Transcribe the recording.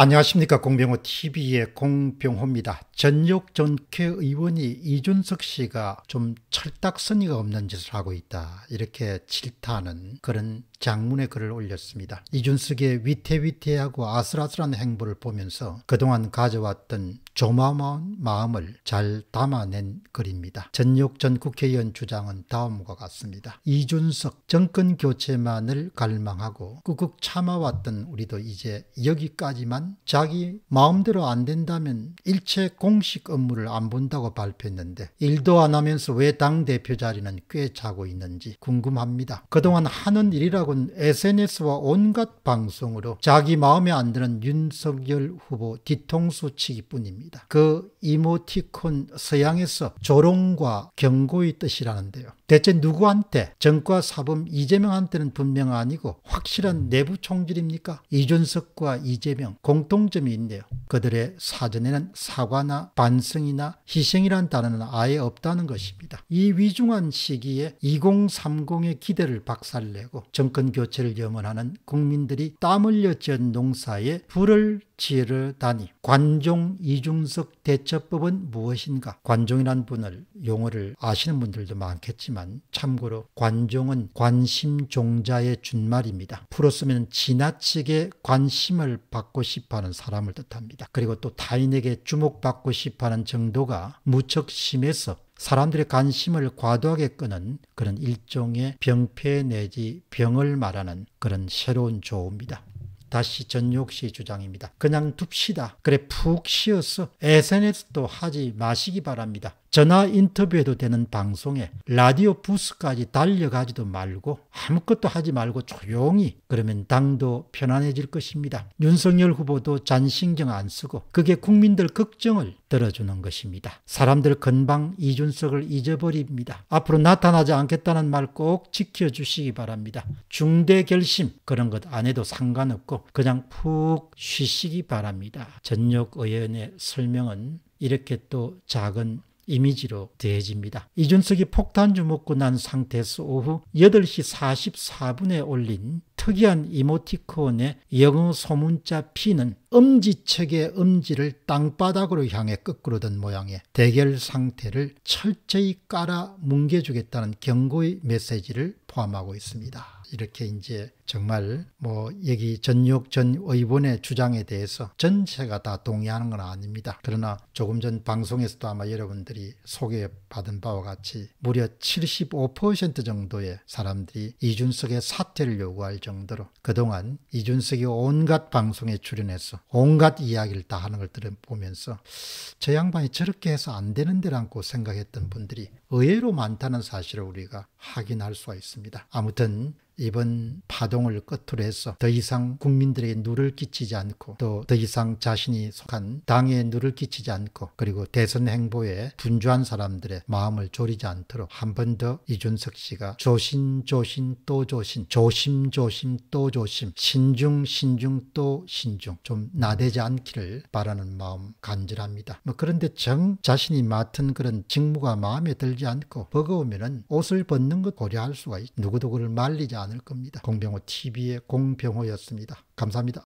안녕하십니까 공병호 TV의 공병호입니다. 전역 전케의원이 이준석 씨가 좀 철딱서니가 없는 짓을 하고 있다 이렇게 질타하는 그런 장문의 글을 올렸습니다. 이준석의 위태위태하고 아슬아슬한 행보를 보면서 그동안 가져왔던 조마마운 마음을 잘 담아낸 글입니다. 전육전 국회의원 주장은 다음과 같습니다. 이준석 정권 교체만을 갈망하고 꾹꾹 참아왔던 우리도 이제 여기까지만 자기 마음대로 안 된다면 일체 공식 업무를 안 본다고 발표했는데 일도 안 하면서 왜 당대표 자리는 꽤 차고 있는지 궁금합니다. 그동안 하는 일이라곤 SNS와 온갖 방송으로 자기 마음에 안 드는 윤석열 후보 뒤통수 치기뿐입니다. 있습니다. 그 이모티콘 서양에서 조롱과 경고의 뜻이라는데요. 대체 누구한테 정과 사범 이재명한테는 분명 아니고 확실한 내부 총질입니까? 이준석과 이재명 공통점이 있네요. 그들의 사전에는 사과나 반성이나 희생이란 단어는 아예 없다는 것입니다. 이 위중한 시기에 2030의 기대를 박살내고 정권 교체를 염원하는 국민들이 땀 흘려 지은 농사에 불을 지르다니 관종 이중석 대처법은 무엇인가? 관종이란 분을 용어를 아시는 분들도 많겠지만 참고로 관종은 관심종자의 준말입니다. 풀어 쓰면 지나치게 관심을 받고 싶어하는 사람을 뜻합니다. 그리고 또 타인에게 주목받고 싶어하는 정도가 무척 심해서 사람들의 관심을 과도하게 끄는 그런 일종의 병폐 내지 병을 말하는 그런 새로운 조우입니다. 다시 전욕 씨 주장입니다. 그냥 둡시다. 그래 푹 쉬어서 SNS도 하지 마시기 바랍니다. 전화 인터뷰해도 되는 방송에 라디오 부스까지 달려가지도 말고 아무것도 하지 말고 조용히 그러면 당도 편안해질 것입니다. 윤석열 후보도 잔신경 안 쓰고 그게 국민들 걱정을 들어주는 것입니다. 사람들 건방 이준석을 잊어버립니다. 앞으로 나타나지 않겠다는 말 꼭 지켜주시기 바랍니다. 중대 결심 그런 것 안 해도 상관없고 그냥 푹 쉬시기 바랍니다. 전역 의원의 설명은 이렇게 또 작은 이미지로 더해집니다. 이준석이 폭탄주 먹고 난 상태에서 오후 8시 44분에 올린 특이한 이모티콘의 영어 소문자 P는 엄지척의 엄지를 땅바닥으로 향해 끄꾸러든 모양의 대결 상태를 철저히 깔아 뭉개주겠다는 경고의 메시지를 포함하고 있습니다. 이렇게 이제 정말 뭐 여기 전역 전 의원의 주장에 대해서 전체가 다 동의하는 건 아닙니다. 그러나 조금 전 방송에서도 아마 여러분들이 소개받은 바와 같이 무려 75% 정도의 사람들이 이준석의 사퇴를 요구할 정도로 그동안 이준석이 온갖 방송에 출연해서 들면서 온갖 이야기를 다 하는 걸 들어보면서 저 양반이 저렇게 해서 안 되는데라고 생각했던 분들이 의외로 많다는 사실을 우리가 확인할 수가 있습니다. 아무튼 이번 파동을 끝으로 해서 더 이상 국민들의 누를 끼치지 않고 또 더 이상 자신이 속한 당에 누를 끼치지 않고 그리고 대선 행보에 분주한 사람들의 마음을 졸이지 않도록 한 번 더 이준석 씨가 조심조심또조심 조심조심 또 조심 신중 신중 또 신중 좀 나대지 않기를 바라는 마음 간절합니다. 뭐 그런데 정 자신이 맡은 그런 직무가 마음에 들지 않고 버거우면 옷을 벗는 것 고려할 수가 있. 누구도 그를 말리지 않 않을 겁니다. 공병호 TV의 공병호였습니다. 감사합니다.